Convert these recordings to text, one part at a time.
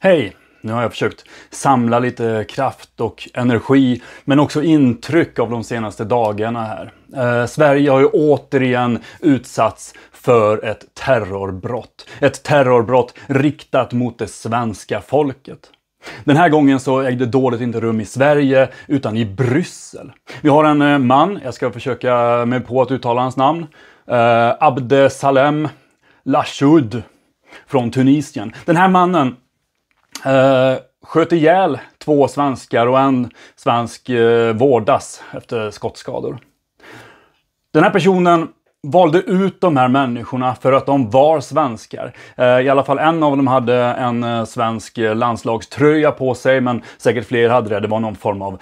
Hej! Nu har jag försökt samla lite kraft och energi, men också intryck av de senaste dagarna här. Eh, Sverige har ju återigen utsatts för ett terrorbrott. Ett terrorbrott riktat mot det svenska folket. Den här gången så ägde dådet inte rum i Sverige, utan i Bryssel. Vi har en eh, man, jag ska försöka mig på att uttala hans namn. Eh, Abdesalem Lashoud från Tunisien. Den här mannen Eh, sköt ihjäl två svenskar och en svensk eh, vårdas efter skottskador. Den här personen valde ut de här människorna för att de var svenskar. Eh, I alla fall en av dem hade en eh, svensk landslagströja på sig, men säkert fler hade det. Det var någon form av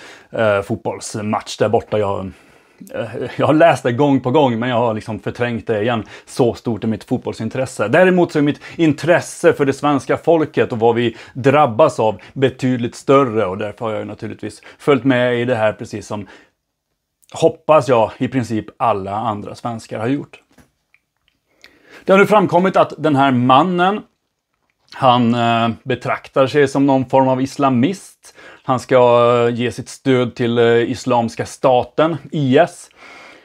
fotbollsmatch där borta. Jag Eh, jag har läst det gång på gång men jag har liksom förträngt det igen. Så stort är mitt fotbollsintresse. Däremot så är mitt intresse för det svenska folket och vad vi drabbas av betydligt större och därför har jag naturligtvis följt med i det här precis som hoppas jag i princip alla andra svenskar har gjort. Det har nu framkommit att den här mannen han eh, betraktar sig som någon form av islamist han ska eh, ge sitt stöd till eh, Islamiska staten, IS.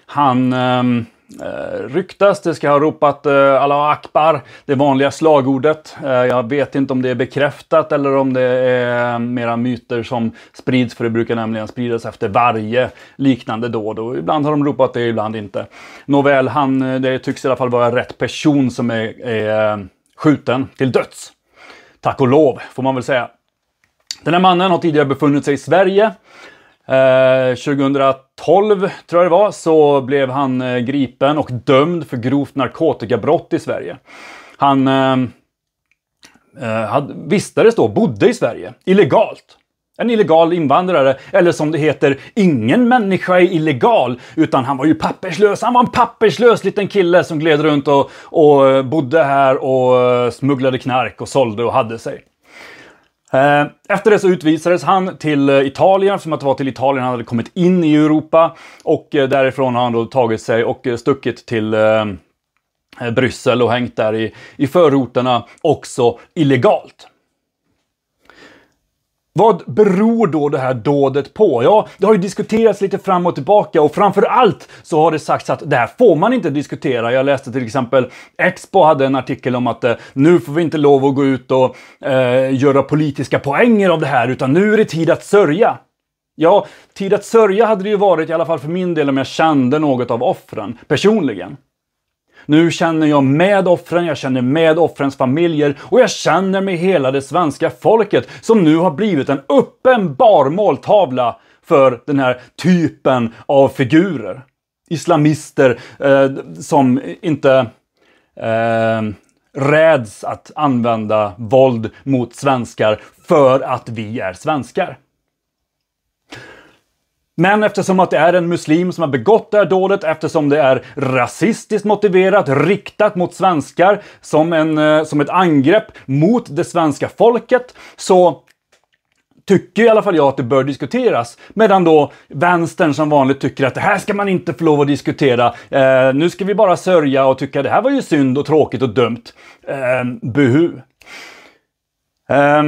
Han ehm, eh, ryktas, det ska ha ropat eh, Allah Akbar, det vanliga slagordet. Eh, jag vet inte om det är bekräftat eller om det är eh, mera myter som sprids, för det brukar nämligen spridas efter varje liknande dåd. Och ibland har de ropat det, ibland inte. Nåväl, han, det tycks i alla fall vara rätt person som är, är skjuten till döds. Tack och lov, får man väl säga. Den här mannen har tidigare befunnit sig i Sverige. 2012, eh, tror jag det var, så blev han eh, gripen och dömd för grovt narkotikabrott i Sverige. Han eh, eh vistades då, bodde i Sverige, illegalt. En illegal invandrare, eller som det heter, ingen människa är illegal. Utan han var ju papperslös, han var en papperslös liten kille som gled runt och, och bodde här och smugglade knark och sålde och hade sig. Eh, efter det så utvisades han till eh, Italien, eftersom att det var till Italien han hade kommit in i Europa. Och eh, därifrån har han då tagit sig och stuckit till Bryssel och hängt där i, i förorterna också illegalt. Vad beror då det här dådet på? Ja, det har ju diskuterats lite fram och tillbaka och framförallt så har det sagts att det här får man inte diskutera. Jag läste till exempel Expo hade en artikel om att eh, nu får vi inte lov att gå ut och eh, göra politiska poänger av det här utan nu är det tid att sörja. Ja, tid att sörja hade det ju varit i alla fall för min del om jag kände något av offren personligen. Nu känner jag med offren, jag känner med offrens familjer och jag känner med hela det svenska folket som nu har blivit en uppenbar måltavla för den här typen av figurer. Islamister eh, som inte eh, räds att använda våld mot svenskar för att vi är svenskar. Men eftersom att det är en muslim som har begått det här dådet, eftersom det är rasistiskt motiverat, riktat mot svenskar som, en, eh, som ett angrepp mot det svenska folket, så tycker i alla fall jag att det bör diskuteras. Medan då vänstern som vanligt tycker att det här ska man inte få lov att diskutera. Eh, nu ska vi bara sörja och tycka det här var ju synd och tråkigt och dumt. Eh, buhu. Eh,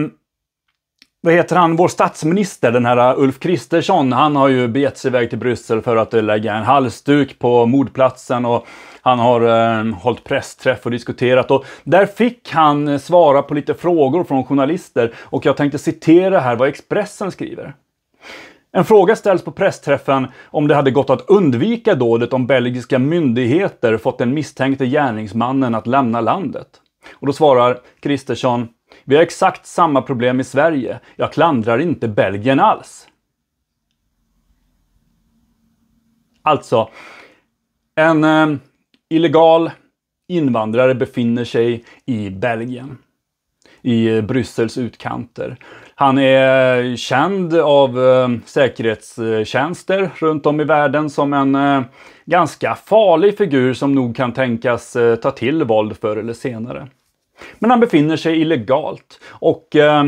vad heter han, vår statsminister, den här äh, Ulf Kristersson, han har ju begett sig iväg till Bryssel för att äh, lägga en halsduk på mordplatsen och han har eh, hållit pressträff och diskuterat och där fick han äh, svara på lite frågor från journalister och jag tänkte citera här vad Expressen skriver. En fråga ställs på pressträffen om det hade gått att undvika dådet om belgiska myndigheter fått den misstänkte gärningsmannen att lämna landet. Och då svarar Kristersson vi har exakt samma problem i Sverige. Jag klandrar inte Belgien alls. Alltså, en eh, illegal invandrare befinner sig i Belgien. I Bryssels utkanter. Han är känd av eh, säkerhetstjänster runt om i världen som en eh, ganska farlig figur som nog kan tänkas ta till våld förr eller senare. Men han befinner sig illegalt och eh,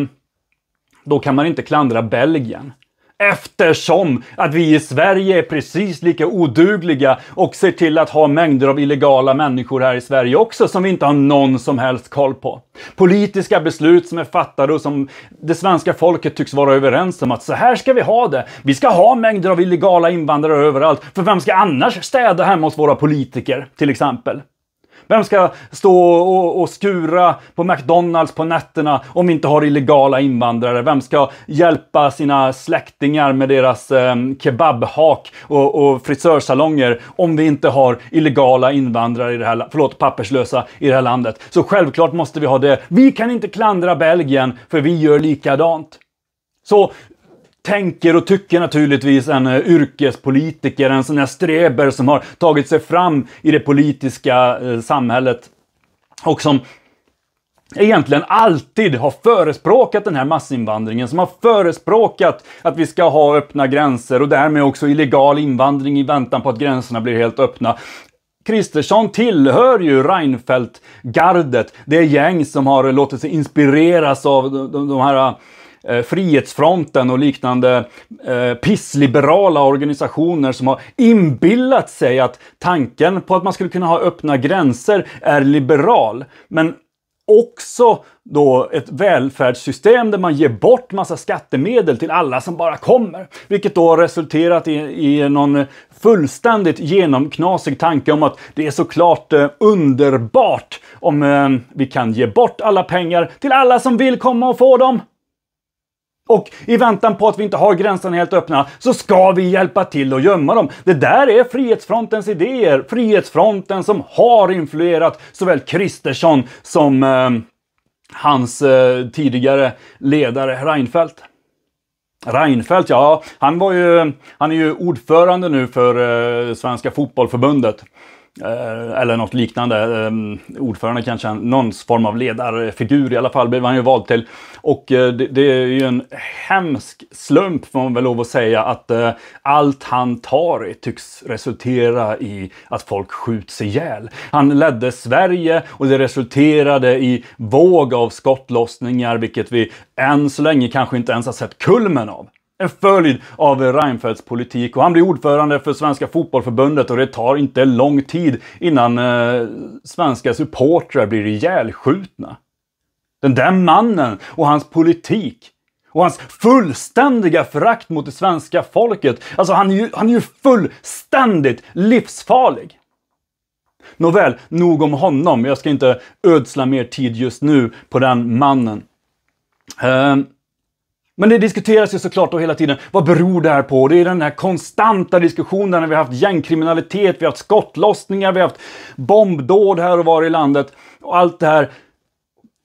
då kan man inte klandra Belgien. Eftersom att vi i Sverige är precis lika odugliga och ser till att ha mängder av illegala människor här i Sverige också som vi inte har någon som helst koll på. Politiska beslut som är fattade och som det svenska folket tycks vara överens om att så här ska vi ha det. Vi ska ha mängder av illegala invandrare överallt. För vem ska annars städa hemma hos våra politiker till exempel? Vem ska stå och, och skura på McDonalds på nätterna om vi inte har illegala invandrare? Vem ska hjälpa sina släktingar med deras eh, kebabhak och, och frisörsalonger om vi inte har illegala invandrare i det här, förlåt, papperslösa i det här landet? Så självklart måste vi ha det. Vi kan inte klandra Belgien för vi gör likadant. Så tänker och tycker naturligtvis en eh, yrkespolitiker, en sån här streber som har tagit sig fram i det politiska eh, samhället och som egentligen alltid har förespråkat den här massinvandringen, som har förespråkat att vi ska ha öppna gränser och därmed också illegal invandring i väntan på att gränserna blir helt öppna. Kristersson tillhör ju Reinfeldt-gardet, det gäng som har låtit sig inspireras av de, de här Eh, Frihetsfronten och liknande eh, pissliberala organisationer som har inbillat sig att tanken på att man skulle kunna ha öppna gränser är liberal. Men också då ett välfärdssystem där man ger bort massa skattemedel till alla som bara kommer. Vilket då har resulterat i, i någon fullständigt genomknasig tanke om att det är såklart eh, underbart om eh, vi kan ge bort alla pengar till alla som vill komma och få dem. Och i väntan på att vi inte har gränserna helt öppna så ska vi hjälpa till att gömma dem. Det där är Frihetsfrontens idéer. Frihetsfronten som har influerat såväl Kristersson som eh, hans eh, tidigare ledare Reinfeldt. Reinfeldt, ja, han, var ju, han är ju ordförande nu för eh, Svenska Fotbollförbundet. Eh, eller något liknande. Ehm, ordförande kanske, någon form av ledarfigur i alla fall blev han ju vald till. Och eh, det, det, är ju en hemsk slump får man väl lov att säga att eh, allt han tar i tycks resultera i att folk skjuts ihjäl. Han ledde Sverige och det resulterade i våg av skottlossningar vilket vi än så länge kanske inte ens har sett kulmen av en följd av Reinfeldts politik och han blir ordförande för Svenska Fotbollförbundet och det tar inte lång tid innan eh, svenska supportrar blir ihjälskjutna. Den där mannen och hans politik och hans fullständiga förakt mot det svenska folket. Alltså han är ju, han är ju fullständigt livsfarlig! Nåväl, nog om honom. Jag ska inte ödsla mer tid just nu på den mannen. Ehm. Men det diskuteras ju såklart då hela tiden, vad beror det här på? Det är den här konstanta diskussionen när vi har haft gängkriminalitet, vi har haft skottlossningar, vi har haft bombdåd här och var i landet och allt det här.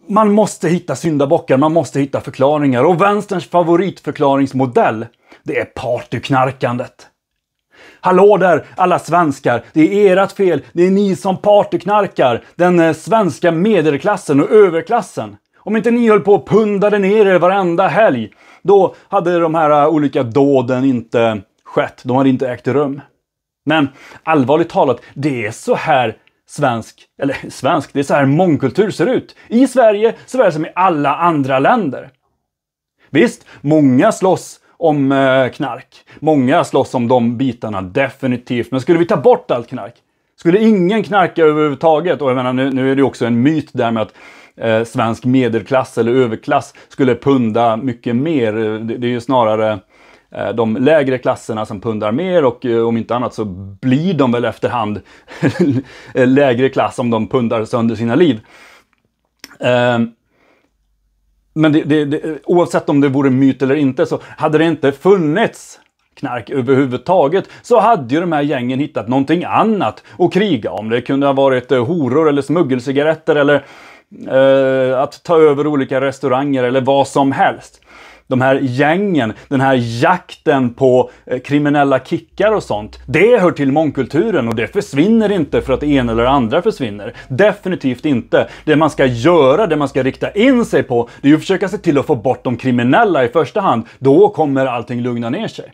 Man måste hitta syndabockar, man måste hitta förklaringar och vänsterns favoritförklaringsmodell, det är partyknarkandet. Hallå där alla svenskar! Det är ert fel, det är ni som partyknarkar! Den eh, svenska medelklassen och överklassen. Om inte ni höll på och pundade ner er varenda helg, då hade de här äh, olika dåden inte skett. De hade inte ägt rum. Men allvarligt talat, det är så här svensk, eller svensk, det är så här mångkultur ser ut. I Sverige såväl som i alla andra länder. Visst, många slåss om äh, knark. Många slåss om de bitarna, definitivt. Men skulle vi ta bort allt knark? Skulle ingen knarka överhuvudtaget? Och jag menar, nu, nu är det ju också en myt där med att eh, svensk medelklass eller överklass skulle punda mycket mer. Eh, det, det är ju snarare eh, de lägre klasserna som pundar mer och eh, om inte annat så blir de väl efterhand lägre klass om de pundar sönder sina liv. Men det, det, det, oavsett om det vore myt eller inte så hade det inte funnits knark överhuvudtaget så hade ju de här gängen hittat någonting annat att kriga om. Det kunde ha varit horor eller smuggelcigaretter eller Eh, att ta över olika restauranger eller vad som helst. De här gängen, den här jakten på eh, kriminella kickar och sånt. Det hör till mångkulturen och det försvinner inte för att det ena eller andra försvinner. Definitivt inte. Det man ska göra, det man ska rikta in sig på, det är att försöka se till att få bort de kriminella i första hand. Då kommer allting lugna ner sig.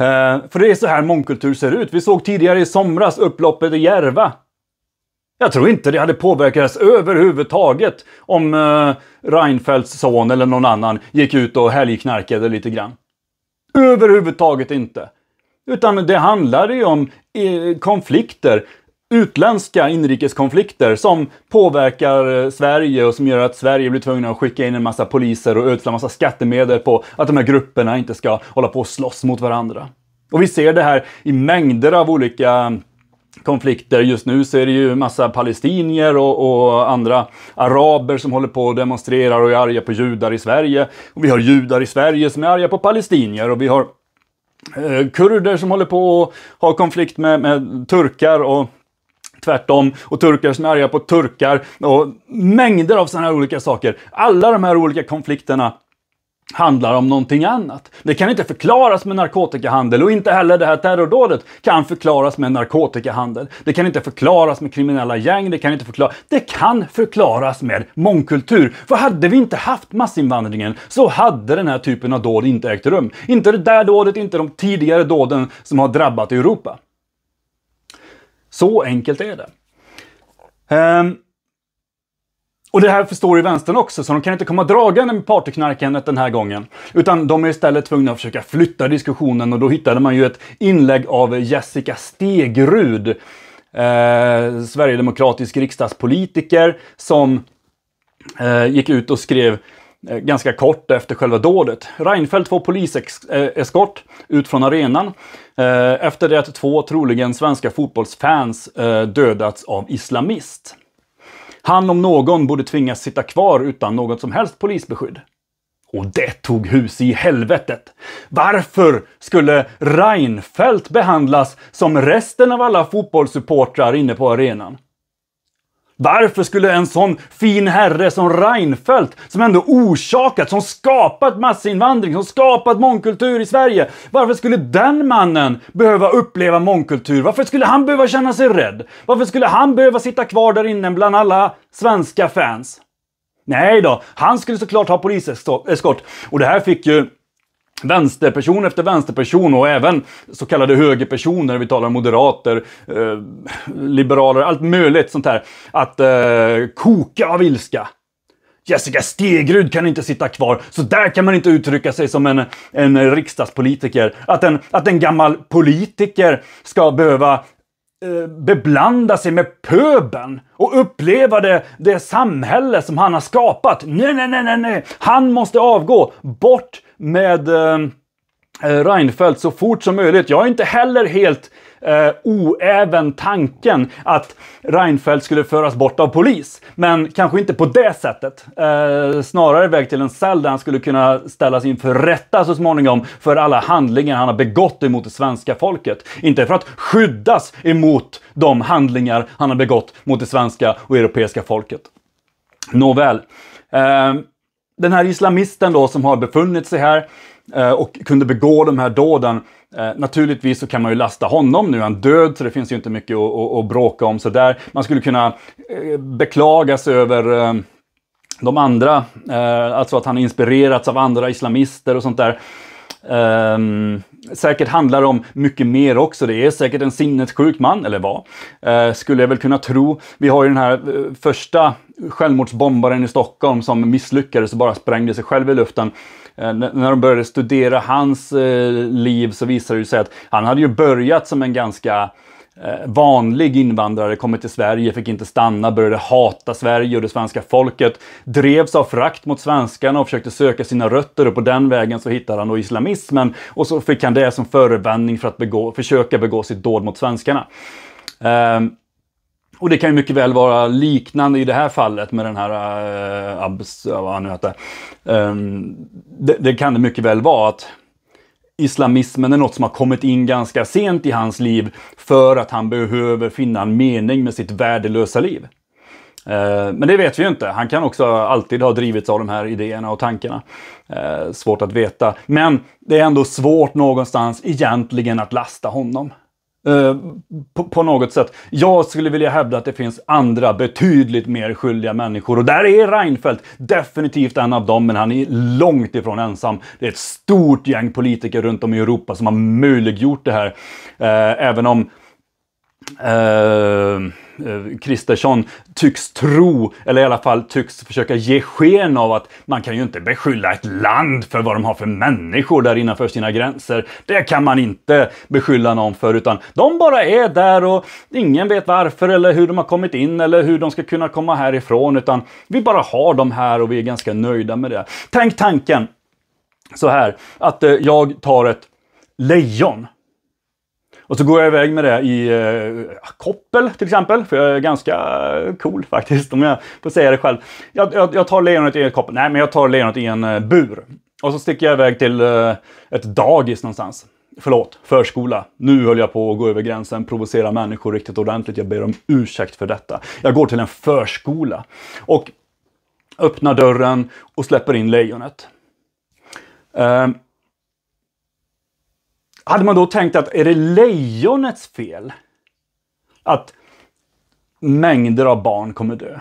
Eh, för det är så här mångkultur ser ut. Vi såg tidigare i somras upploppet i Järva jag tror inte det hade påverkats överhuvudtaget om eh, Reinfeldts son eller någon annan gick ut och helgknarkade lite grann. Överhuvudtaget inte. Utan det handlade ju om eh, konflikter, utländska inrikeskonflikter som påverkar eh, Sverige och som gör att Sverige blir tvungna att skicka in en massa poliser och ödsla en massa skattemedel på att de här grupperna inte ska hålla på och slåss mot varandra. Och vi ser det här i mängder av olika konflikter. Just nu så är det ju massa palestinier och, och, andra araber som håller på och demonstrerar och är arga på judar i Sverige. Och vi har judar i Sverige som är arga på palestinier och vi har eh, kurder som håller på och har konflikt med, med turkar och tvärtom och turkar som är arga på turkar och mängder av sådana här olika saker. Alla de här olika konflikterna handlar om någonting annat. Det kan inte förklaras med narkotikahandel och inte heller det här terrordådet kan förklaras med narkotikahandel. Det kan inte förklaras med kriminella gäng, det kan inte förklaras... Det kan förklaras med mångkultur. För hade vi inte haft massinvandringen så hade den här typen av dåd inte ägt rum. Inte det där dådet, inte de tidigare dåden som har drabbat Europa. Så enkelt är det. Um... Och det här förstår ju vänstern också, så de kan inte komma dragande med partyknarkandet den här gången. Utan de är istället tvungna att försöka flytta diskussionen och då hittade man ju ett inlägg av Jessica Stegrud, eh, sverigedemokratisk riksdagspolitiker, som eh, gick ut och skrev eh, ganska kort efter själva dådet. Reinfeldt får poliseskort ut från arenan eh, efter det att två troligen svenska fotbollsfans eh, dödats av islamist. Han om någon borde tvingas sitta kvar utan något som helst polisbeskydd. Och det tog hus i helvetet. Varför skulle Reinfeldt behandlas som resten av alla fotbollssupportrar inne på arenan? Varför skulle en sån fin herre som Reinfeldt, som ändå orsakat, som skapat massinvandring, som skapat mångkultur i Sverige. Varför skulle den mannen behöva uppleva mångkultur? Varför skulle han behöva känna sig rädd? Varför skulle han behöva sitta kvar där inne bland alla svenska fans? Nej då, han skulle såklart ha poliseskort. Och det här fick ju vänsterperson efter vänsterperson och även så kallade högerpersoner, vi talar moderater, eh, liberaler, allt möjligt sånt här, att eh, koka av ilska. Jessica Stegrud kan inte sitta kvar, så där kan man inte uttrycka sig som en, en riksdagspolitiker. Att en, att en gammal politiker ska behöva eh, beblanda sig med pöben och uppleva det, det samhälle som han har skapat. Nej, nej, nej, nej, nej. Han måste avgå. Bort med eh, eh, Reinfeldt så fort som möjligt. Jag är inte heller helt eh, oäven tanken att Reinfeldt skulle föras bort av polis. Men kanske inte på det sättet. Eh, snarare väg till en cell där han skulle kunna ställas inför rätta så småningom för alla handlingar han har begått emot det svenska folket. Inte för att skyddas emot de handlingar han har begått mot det svenska och europeiska folket. Nåväl. Eh, den här islamisten då som har befunnit sig här eh, och kunde begå de här dåden. Eh, naturligtvis så kan man ju lasta honom nu, är han död så det finns ju inte mycket att, att, att bråka om sådär. Man skulle kunna eh, beklaga sig över de andra, alltså att han inspirerats av andra islamister och sånt där. Ehm, säkert handlar om mycket mer också. Det är säkert en sinnessjuk man, eller vad, eh, skulle jag väl kunna tro. Vi har ju den här eh, första självmordsbombaren i Stockholm som misslyckades och bara sprängde sig själv i luften. Eh, när de började studera hans eh, liv så visade det sig att han hade ju börjat som en ganska Eh, vanlig invandrare, kommit till Sverige, fick inte stanna, började hata Sverige och det svenska folket, drevs av frakt mot svenskarna och försökte söka sina rötter och på den vägen så hittade han då islamismen och så fick han det som förevändning för att begå, försöka begå sitt dåd mot svenskarna. Um, och det kan ju mycket väl vara liknande i det här fallet med den här uh, eh, Abs... vad han nu hette. Um, ehm, det, det kan det mycket väl vara att islamismen är något som har kommit in ganska sent i hans liv för att han behöver finna en mening med sitt värdelösa liv. Eh, men det vet vi ju inte. Han kan också alltid ha drivits av de här idéerna och tankarna. Eh, svårt att veta. Men det är ändå svårt någonstans egentligen att lasta honom. Eh, på, på, något sätt. Jag skulle vilja hävda att det finns andra betydligt mer skyldiga människor och där är Reinfeldt definitivt en av dem, men han är långt ifrån ensam. Det är ett stort gäng politiker runt om i Europa som har möjliggjort det här. Uh, även om Eh, eh, Kristersson tycks tro, eller i alla fall tycks försöka ge sken av att man kan ju inte beskylla ett land för vad de har för människor där innanför sina gränser. Det kan man inte beskylla någon för utan de bara är där och ingen vet varför eller hur de har kommit in eller hur de ska kunna komma härifrån utan vi bara har dem här och vi är ganska nöjda med det. Tänk tanken så här att eh, jag tar ett lejon och så går jag iväg med det i eh, koppel till exempel, för jag är ganska eh, cool faktiskt om jag får säga det själv. Jag, jag, jag tar lejonet i en koppel, nej men jag tar lejonet i en eh, bur. Och så sticker jag iväg till eh, ett dagis någonstans. Förlåt, förskola. Nu höll jag på att gå över gränsen, provocera människor riktigt ordentligt. Jag ber om ursäkt för detta. Jag går till en förskola och öppnar dörren och släpper in lejonet. Ehm, hade man då tänkt att är det lejonets fel att mängder av barn kommer dö?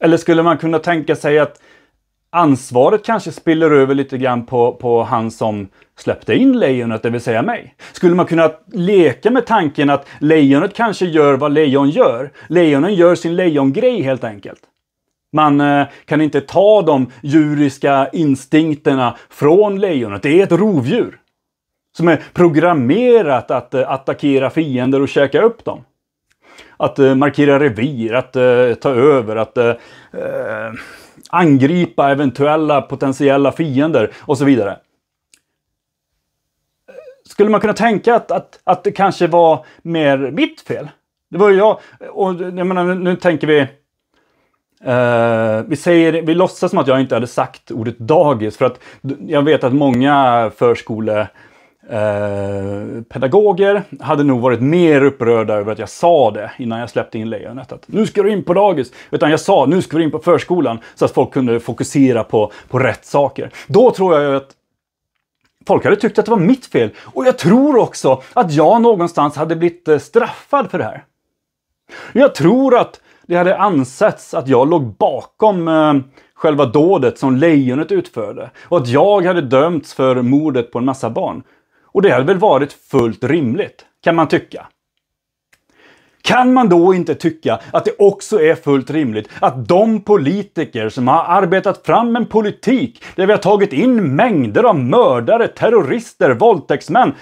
Eller skulle man kunna tänka sig att ansvaret kanske spiller över lite grann på, på han som släppte in lejonet, det vill säga mig. Skulle man kunna leka med tanken att lejonet kanske gör vad lejon gör? Lejonen gör sin lejongrej helt enkelt. Man eh, kan inte ta de djuriska instinkterna från lejonet. Det är ett rovdjur. Som är programmerat att eh, attackera fiender och käka upp dem. Att eh, markera revir, att eh, ta över, att angripa eventuella potentiella fiender och så vidare. Skulle man kunna tänka att, att, att det kanske var mer mitt fel? Det var ju jag. Och jag menar, nu tänker vi... Eh, vi, säger, vi låtsas som att jag inte hade sagt ordet dagis för att jag vet att många förskole Eh, pedagoger hade nog varit mer upprörda över att jag sa det innan jag släppte in lejonet. Att nu ska du in på dagis! Utan jag sa nu ska du in på förskolan så att folk kunde fokusera på, på rätt saker. Då tror jag att folk hade tyckt att det var mitt fel. Och jag tror också att jag någonstans hade blivit eh, straffad för det här. Jag tror att det hade ansetts att jag låg bakom eh, själva dådet som lejonet utförde och att jag hade dömts för mordet på en massa barn. Och det hade väl varit fullt rimligt, kan man tycka. Kan man då inte tycka att det också är fullt rimligt att de politiker som har arbetat fram en politik där vi har tagit in mängder av mördare, terrorister, våldtäktsmän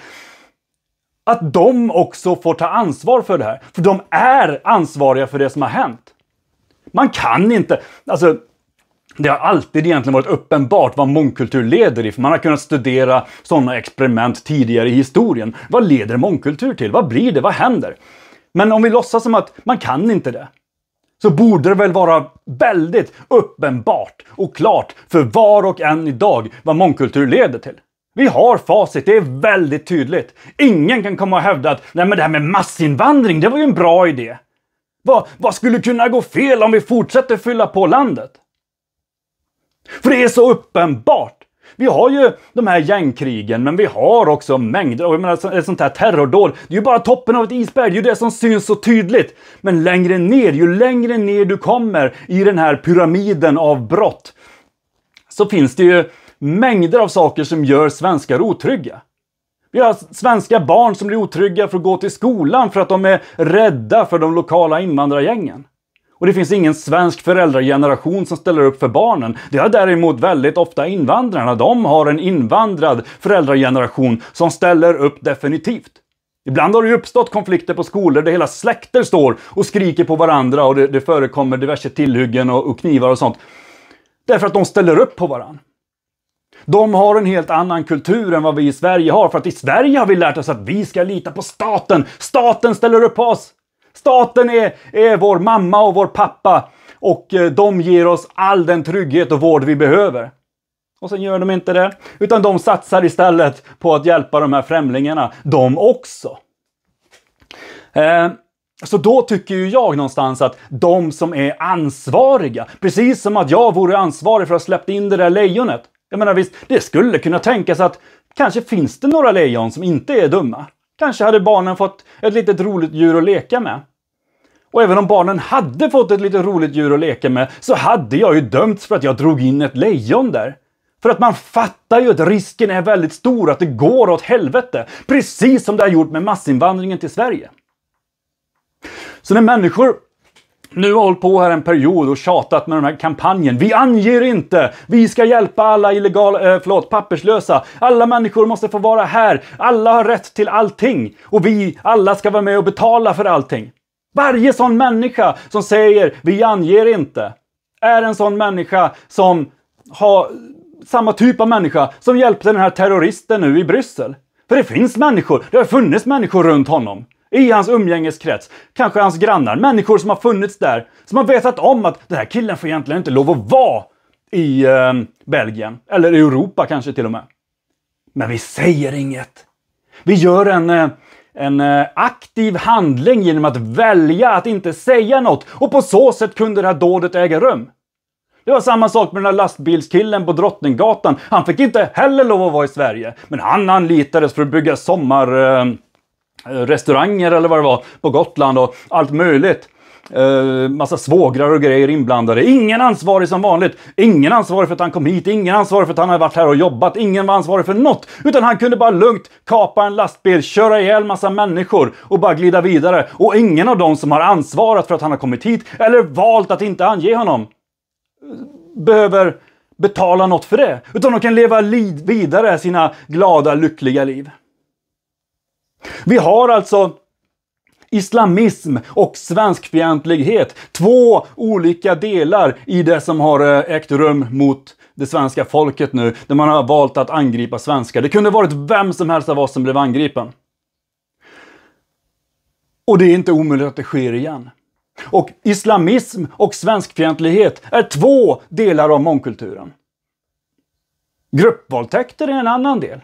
att de också får ta ansvar för det här. För de är ansvariga för det som har hänt. Man kan inte... Alltså, det har alltid egentligen varit uppenbart vad mångkultur leder i, för man har kunnat studera sådana experiment tidigare i historien. Vad leder mångkultur till? Vad blir det? Vad händer? Men om vi låtsas som att man kan inte det, så borde det väl vara väldigt uppenbart och klart för var och en idag vad mångkultur leder till. Vi har facit, det är väldigt tydligt. Ingen kan komma och hävda att Nej, men det här med massinvandring, det var ju en bra idé. Vad, vad skulle kunna gå fel om vi fortsätter fylla på landet? För det är så uppenbart! Vi har ju de här gängkrigen, men vi har också mängder. av... jag menar, ett sånt här terrordåd, det är ju bara toppen av ett isberg. Det är ju det som syns så tydligt. Men längre ner, ju längre ner du kommer i den här pyramiden av brott, så finns det ju mängder av saker som gör svenskar otrygga. Vi har svenska barn som blir otrygga för att gå till skolan för att de är rädda för de lokala invandrargängen. Och det finns ingen svensk föräldrageneration som ställer upp för barnen. Det har däremot väldigt ofta invandrarna. De har en invandrad föräldrageneration som ställer upp definitivt. Ibland har det ju uppstått konflikter på skolor där hela släkter står och skriker på varandra och det, det förekommer diverse tillhyggen och, och knivar och sånt. Därför att de ställer upp på varandra. De har en helt annan kultur än vad vi i Sverige har, för att i Sverige har vi lärt oss att vi ska lita på staten. Staten ställer upp på oss! Staten är, är vår mamma och vår pappa och eh, de ger oss all den trygghet och vård vi behöver. Och sen gör de inte det, utan de satsar istället på att hjälpa de här främlingarna, de också. Eh, så då tycker ju jag någonstans att de som är ansvariga, precis som att jag vore ansvarig för att ha släppt in det där lejonet. Jag menar visst, det skulle kunna tänkas att kanske finns det några lejon som inte är dumma. Kanske hade barnen fått ett litet roligt djur att leka med. Och även om barnen hade fått ett lite roligt djur att leka med så hade jag ju dömts för att jag drog in ett lejon där. För att man fattar ju att risken är väldigt stor att det går åt helvete. Precis som det har gjort med massinvandringen till Sverige. Så när människor nu har hållit på här en period och tjatat med den här kampanjen. Vi anger inte! Vi ska hjälpa alla illegala, eh, förlåt, papperslösa. Alla människor måste få vara här. Alla har rätt till allting. Och vi alla ska vara med och betala för allting. Varje sån människa som säger vi anger inte är en sån människa som har samma typ av människa som hjälpte den här terroristen nu i Bryssel. För det finns människor, det har funnits människor runt honom. I hans umgängeskrets, kanske hans grannar, människor som har funnits där. Som har vetat om att den här killen får egentligen inte lov att vara i eh, Belgien. Eller i Europa kanske till och med. Men vi säger inget. Vi gör en eh, en eh, aktiv handling genom att välja att inte säga något och på så sätt kunde det här dådet äga rum. Det var samma sak med den här lastbilskillen på Drottninggatan. Han fick inte heller lov att vara i Sverige. Men han anlitades för att bygga sommarrestauranger eh, eh eller vad det var på Gotland och allt möjligt eh, massa svågrar och grejer inblandade. Ingen ansvarig som vanligt. Ingen ansvarig för att han kom hit, ingen ansvarig för att han har varit här och jobbat, ingen var ansvarig för något. Utan han kunde bara lugnt kapa en lastbil, köra ihjäl massa människor och bara glida vidare. Och ingen av dem som har ansvarat för att han har kommit hit eller valt att inte ange honom eh, behöver betala något för det. Utan de kan leva vidare sina glada, lyckliga liv. Vi har alltså islamism och svenskfientlighet. Två olika delar i det som har eh, ägt rum mot det svenska folket nu, där man har valt att angripa svenskar. Det kunde varit vem som helst av oss som blev angripen. Och det är inte omöjligt att det sker igen. Och islamism och svenskfientlighet är två delar av mångkulturen. Gruppvåldtäkter är en annan del.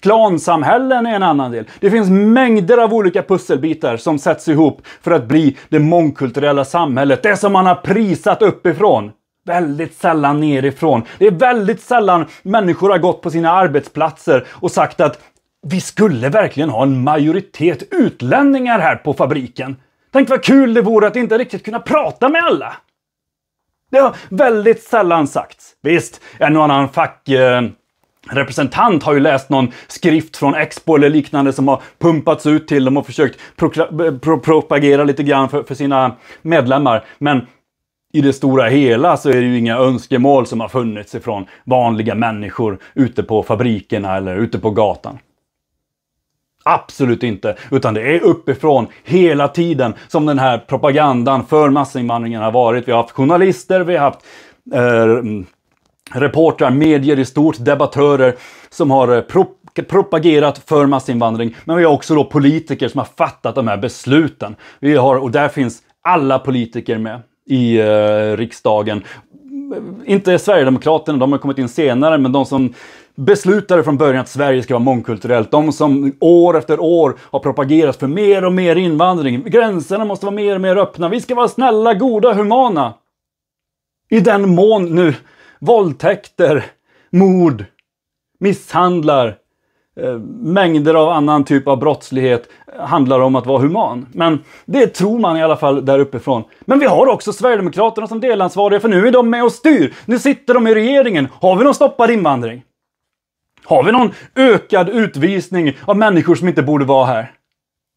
Klansamhällen är en annan del. Det finns mängder av olika pusselbitar som sätts ihop för att bli det mångkulturella samhället. Det som man har prisat uppifrån. Väldigt sällan nerifrån. Det är väldigt sällan människor har gått på sina arbetsplatser och sagt att vi skulle verkligen ha en majoritet utlänningar här på fabriken. Tänk vad kul det vore att inte riktigt kunna prata med alla. Det har väldigt sällan sagts. Visst, en och annan fack... Eh, representant har ju läst någon skrift från Expo eller liknande som har pumpats ut till dem och försökt pro eh, pro propagera lite grann för, för sina medlemmar. Men i det stora hela så är det ju inga önskemål som har funnits ifrån vanliga människor ute på fabrikerna eller ute på gatan. Absolut inte, utan det är uppifrån hela tiden som den här propagandan för massinvandringen har varit. Vi har haft journalister, vi har haft eh, reportrar, medier i stort, debattörer som har eh, prop propagerat för massinvandring. Men vi har också då politiker som har fattat de här besluten. Vi har, och där finns alla politiker med i eh, riksdagen. Inte Sverigedemokraterna, de har kommit in senare, men de som beslutade från början att Sverige ska vara mångkulturellt. De som år efter år har propagerat för mer och mer invandring. Gränserna måste vara mer och mer öppna. Vi ska vara snälla, goda, humana. I den mån nu våldtäkter, mord, misshandlar, eh, mängder av annan typ av brottslighet handlar om att vara human. Men det tror man i alla fall där uppifrån. Men vi har också Sverigedemokraterna som delansvariga för nu är de med och styr. Nu sitter de i regeringen. Har vi någon stoppad invandring? Har vi någon ökad utvisning av människor som inte borde vara här?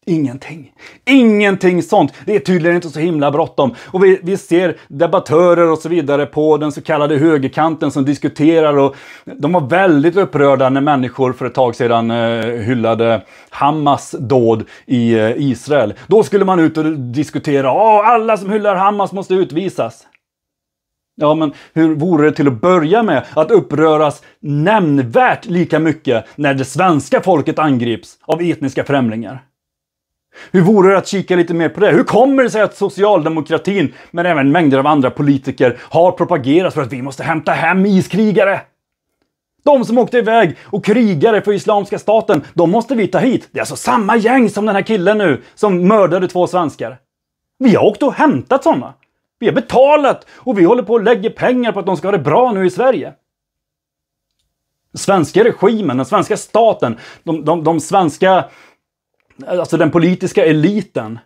Ingenting. Ingenting sånt. Det är tydligen inte så himla bråttom. Och vi, vi ser debattörer och så vidare på den så kallade högerkanten som diskuterar och de var väldigt upprörda när människor för ett tag sedan eh, hyllade Hamas dåd i eh, Israel. Då skulle man ut och diskutera Åh, alla som hyllar Hamas måste utvisas. Ja, men hur vore det till att börja med att uppröras nämnvärt lika mycket när det svenska folket angrips av etniska främlingar? Hur vore det att kika lite mer på det? Hur kommer det sig att socialdemokratin, men även mängder av andra politiker, har propagerat för att vi måste hämta hem iskrigare? De som åkte iväg och krigade för Islamiska staten, de måste vi ta hit. Det är alltså samma gäng som den här killen nu, som mördade två svenskar. Vi har åkt och hämtat sådana. Vi har betalat och vi håller på att lägga pengar på att de ska ha det bra nu i Sverige. Den svenska regimen, den svenska staten, de, de, de svenska alltså den politiska eliten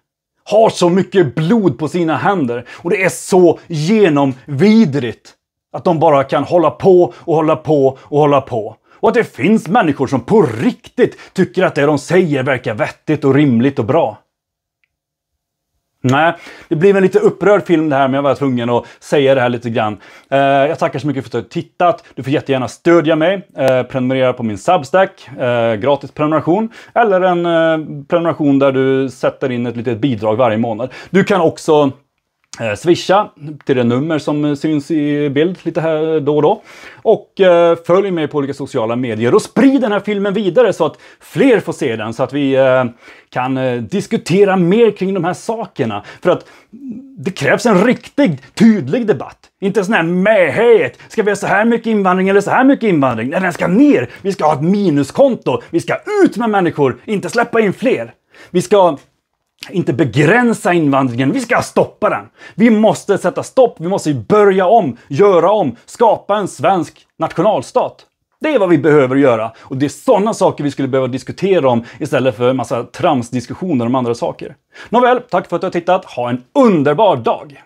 har så mycket blod på sina händer och det är så genomvidrigt att de bara kan hålla på och hålla på och hålla på. Och att det finns människor som på riktigt tycker att det de säger verkar vettigt och rimligt och bra. Nej, det blev en lite upprörd film det här men jag var tvungen att säga det här lite grann. Eh, jag tackar så mycket för att du har tittat. Du får jättegärna stödja mig. Eh, prenumerera på min Substack, eh, gratis prenumeration. Eller en eh, prenumeration där du sätter in ett litet bidrag varje månad. Du kan också Eh, swisha till det nummer som eh, syns i bild lite här eh, då och då. Och eh, följ mig på olika sociala medier och sprid den här filmen vidare så att fler får se den så att vi eh, kan eh, diskutera mer kring de här sakerna. För att det krävs en riktig, tydlig debatt. Inte sån här mähet. Ska vi ha så här mycket invandring eller så här mycket invandring? Nej, den ska ner. Vi ska ha ett minuskonto. Vi ska ut med människor, inte släppa in fler. Vi ska inte begränsa invandringen, vi ska stoppa den. Vi måste sätta stopp, vi måste börja om, göra om, skapa en svensk nationalstat. Det är vad vi behöver göra och det är sådana saker vi skulle behöva diskutera om istället för en massa tramsdiskussioner om andra saker. Nåväl, tack för att du har tittat. Ha en underbar dag!